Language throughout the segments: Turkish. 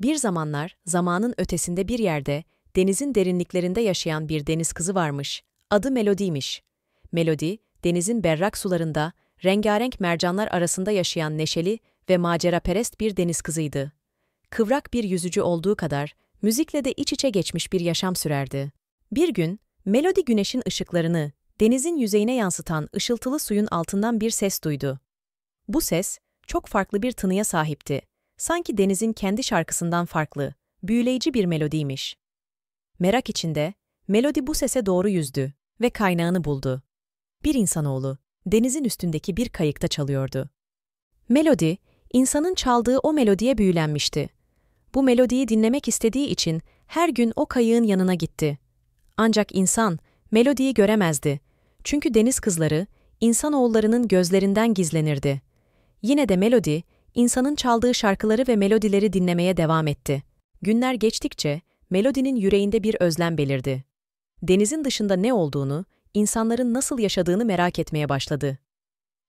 Bir zamanlar, zamanın ötesinde bir yerde, denizin derinliklerinde yaşayan bir deniz kızı varmış. Adı Melodi'ymiş. Melodi, denizin berrak sularında, rengarenk mercanlar arasında yaşayan neşeli ve maceraperest bir deniz kızıydı. Kıvrak bir yüzücü olduğu kadar, müzikle de iç içe geçmiş bir yaşam sürerdi. Bir gün, Melodi güneşin ışıklarını, denizin yüzeyine yansıtan ışıltılı suyun altından bir ses duydu. Bu ses, çok farklı bir tınıya sahipti sanki denizin kendi şarkısından farklı, büyüleyici bir melodiymiş. Merak içinde, melodi bu sese doğru yüzdü ve kaynağını buldu. Bir insanoğlu, denizin üstündeki bir kayıkta çalıyordu. Melodi, insanın çaldığı o melodiye büyülenmişti. Bu melodiyi dinlemek istediği için her gün o kayığın yanına gitti. Ancak insan, melodiyi göremezdi. Çünkü deniz kızları, insanoğullarının gözlerinden gizlenirdi. Yine de melodi, insanın çaldığı şarkıları ve melodileri dinlemeye devam etti. Günler geçtikçe melodinin yüreğinde bir özlem belirdi. Denizin dışında ne olduğunu, insanların nasıl yaşadığını merak etmeye başladı.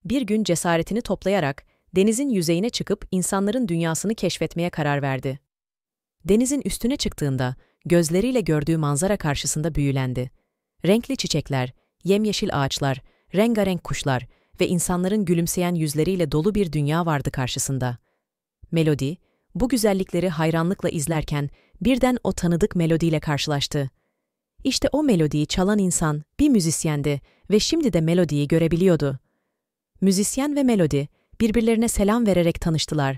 Bir gün cesaretini toplayarak denizin yüzeyine çıkıp insanların dünyasını keşfetmeye karar verdi. Denizin üstüne çıktığında gözleriyle gördüğü manzara karşısında büyülendi. Renkli çiçekler, yemyeşil ağaçlar, rengarenk kuşlar, ve insanların gülümseyen yüzleriyle dolu bir dünya vardı karşısında. Melodi, bu güzellikleri hayranlıkla izlerken birden o tanıdık melodiyle karşılaştı. İşte o melodiyi çalan insan bir müzisyendi ve şimdi de melodiyi görebiliyordu. Müzisyen ve melodi birbirlerine selam vererek tanıştılar.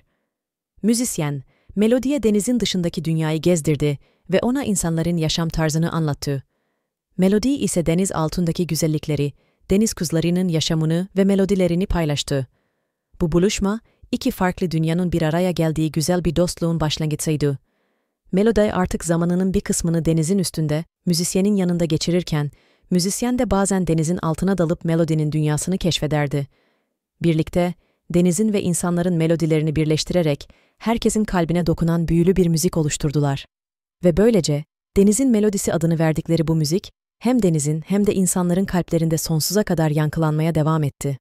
Müzisyen, melodiye denizin dışındaki dünyayı gezdirdi ve ona insanların yaşam tarzını anlattı. Melodi ise deniz altındaki güzellikleri, deniz kızlarının yaşamını ve melodilerini paylaştı. Bu buluşma, iki farklı dünyanın bir araya geldiği güzel bir dostluğun başlangıcıydı. Melody artık zamanının bir kısmını denizin üstünde, müzisyenin yanında geçirirken, müzisyen de bazen denizin altına dalıp melodinin dünyasını keşfederdi. Birlikte, denizin ve insanların melodilerini birleştirerek herkesin kalbine dokunan büyülü bir müzik oluşturdular. Ve böylece denizin melodisi adını verdikleri bu müzik, hem denizin hem de insanların kalplerinde sonsuza kadar yankılanmaya devam etti.